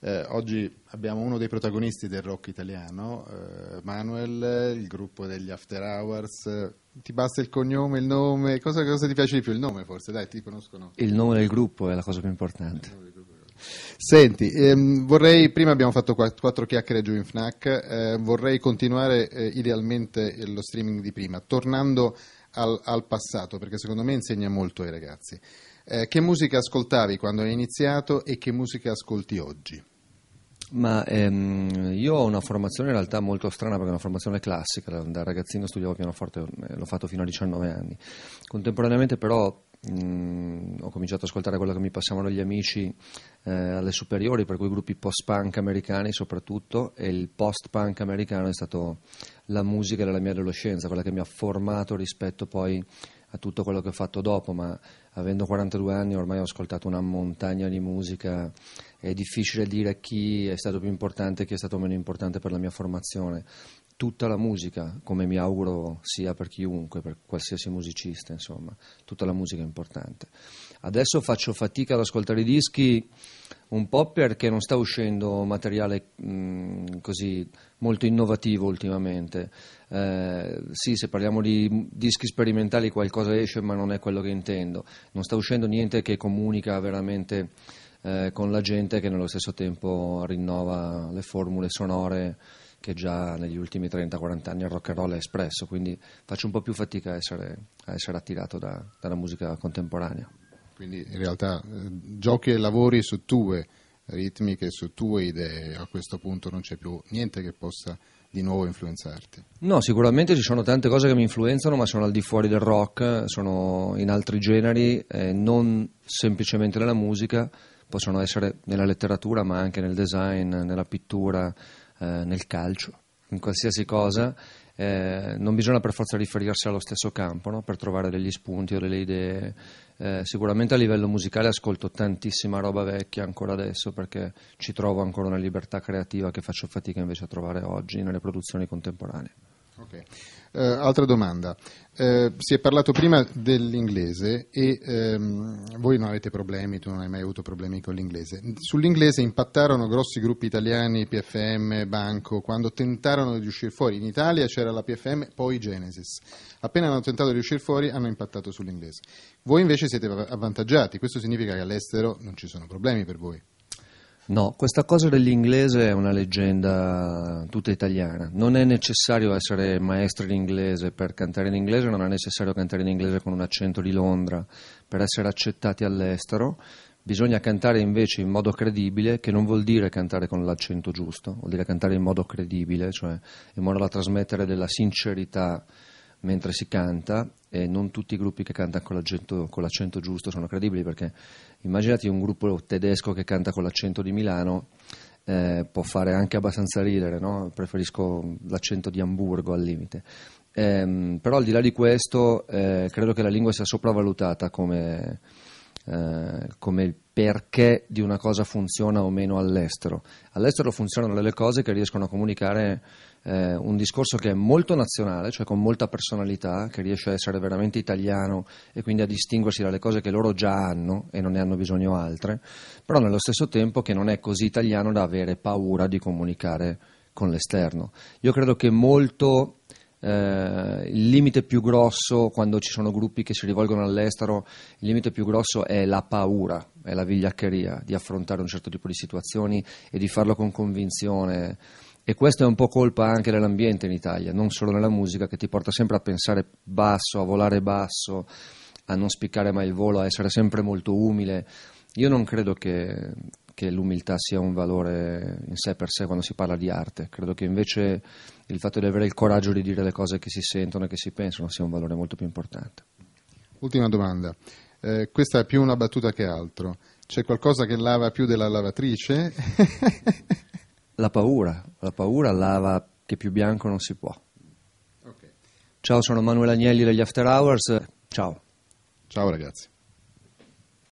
Eh, oggi abbiamo uno dei protagonisti del rock italiano, eh, Manuel, il gruppo degli After Hours. Ti basta il cognome, il nome? Cosa, cosa ti piace di più? Il nome forse, dai, ti conoscono. Il nome del gruppo è la cosa più importante. Senti, ehm, vorrei, prima abbiamo fatto quattro, chiacchiere giù in FNAC, eh, vorrei continuare eh, idealmente lo streaming di prima, tornando al, al passato, perché secondo me insegna molto ai ragazzi. Eh, che musica ascoltavi quando hai iniziato e che musica ascolti oggi? Ma ehm, io ho una formazione in realtà molto strana perché è una formazione classica, da ragazzino studiavo pianoforte, eh, l'ho fatto fino a 19 anni. Contemporaneamente però mh, mhmm, ho cominciato ad ascoltare quello che mi passavano gli amici eh, alle superiori, per cui gruppi post-punk americani soprattutto, e il post-punk americano è stato la musica della mia adolescenza, quella che mi ha formato rispetto poi a tutto quello che ho fatto dopo, ma avendo 42 anni ormai ho ascoltato una montagna di musica, è difficile dire chi è stato più importante e chi è stato meno importante per la mia formazione. Tutta la musica, come mi auguro sia per chiunque, per qualsiasi musicista, insomma, tutta la musica è importante. Adesso faccio fatica ad ascoltare i dischi un po' perché non sta uscendo materiale mh, così molto innovativo ultimamente. Eh, sì, se parliamo di dischi sperimentali qualcosa esce, ma non è quello che intendo. Non sta uscendo niente che comunica veramente eh, con la gente che nello stesso tempo rinnova le formule sonore che già negli ultimi 30-40 anni il rock and roll ha espresso, quindi faccio un po' più fatica a essere, a essere attirato da, dalla musica contemporanea quindi in realtà eh, giochi e lavori su tue ritmiche, su tue idee, a questo punto non c'è più niente che possa di nuovo influenzarti? No, sicuramente ci sono tante cose che mi influenzano, ma sono al di fuori del rock, sono in altri generi, eh, non semplicemente nella musica, possono essere nella letteratura, ma anche nel design, nella pittura, eh, nel calcio in qualsiasi cosa, eh, non bisogna per forza riferirsi allo stesso campo no? per trovare degli spunti o delle idee. Eh, sicuramente a livello musicale ascolto tantissima roba vecchia ancora adesso perché ci trovo ancora una libertà creativa che faccio fatica invece a trovare oggi nelle produzioni contemporanee. Okay. Eh, altra domanda. Eh, si è parlato prima dell'inglese e ehm, voi non avete problemi, tu non hai mai avuto problemi con l'inglese. Sull'inglese impattarono grossi gruppi italiani, PFM, Banco, quando tentarono di uscire fuori. In Italia c'era la PFM, poi Genesis. Appena hanno tentato di uscire fuori hanno impattato sull'inglese. Voi invece siete avvantaggiati, questo significa che all'estero non ci sono problemi per voi. No, questa cosa dell'inglese è una leggenda tutta italiana. Non è necessario essere maestri di inglese per cantare in inglese, non è necessario cantare in inglese con un accento di Londra per essere accettati all'estero. Bisogna cantare invece in modo credibile, che non vuol dire cantare con l'accento giusto, vuol dire cantare in modo credibile, cioè in modo da trasmettere della sincerità mentre si canta e non tutti i gruppi che cantano con l'accento, con l'accento giusto sono credibili perché immaginati un gruppo tedesco che canta con l'accento di Milano eh, può fare anche abbastanza ridere, no? preferisco l'accento di Hamburgo al limite. Eh, però al di là di questo eh, credo che la lingua sia sopravvalutata come, eh, come il perché di una cosa funziona o meno all'estero. All'estero funzionano delle cose che riescono a comunicare eh, un discorso che è molto nazionale, cioè con molta personalità, che riesce a essere veramente italiano e quindi a distinguersi dalle cose che loro già hanno e non ne hanno bisogno altre, però nello stesso tempo che non è così italiano da avere paura di comunicare con l'esterno. Io credo che molto eh, il limite più grosso quando ci sono gruppi che si rivolgono all'estero, il limite più grosso è la paura, è la vigliaccheria di affrontare un certo tipo di situazioni e di farlo con convinzione. E questo è un po' colpa anche dell'ambiente in Italia, non solo nella musica, che ti porta sempre a pensare basso, a volare basso, a non spiccare mai il volo, a essere sempre molto umile. Io non credo che che l'umiltà sia un valore in sé per sé quando si parla di arte, credo che invece il fatto di avere il coraggio di dire le cose che si sentono e che si pensano sia un valore molto più importante. Ultima domanda, eh, questa è più una battuta che altro, c'è qualcosa che lava più della lavatrice? la paura, la paura lava che più bianco non si può. Okay. Ciao, sono Manuel Agnelli degli After Hours, ciao. Ciao ragazzi.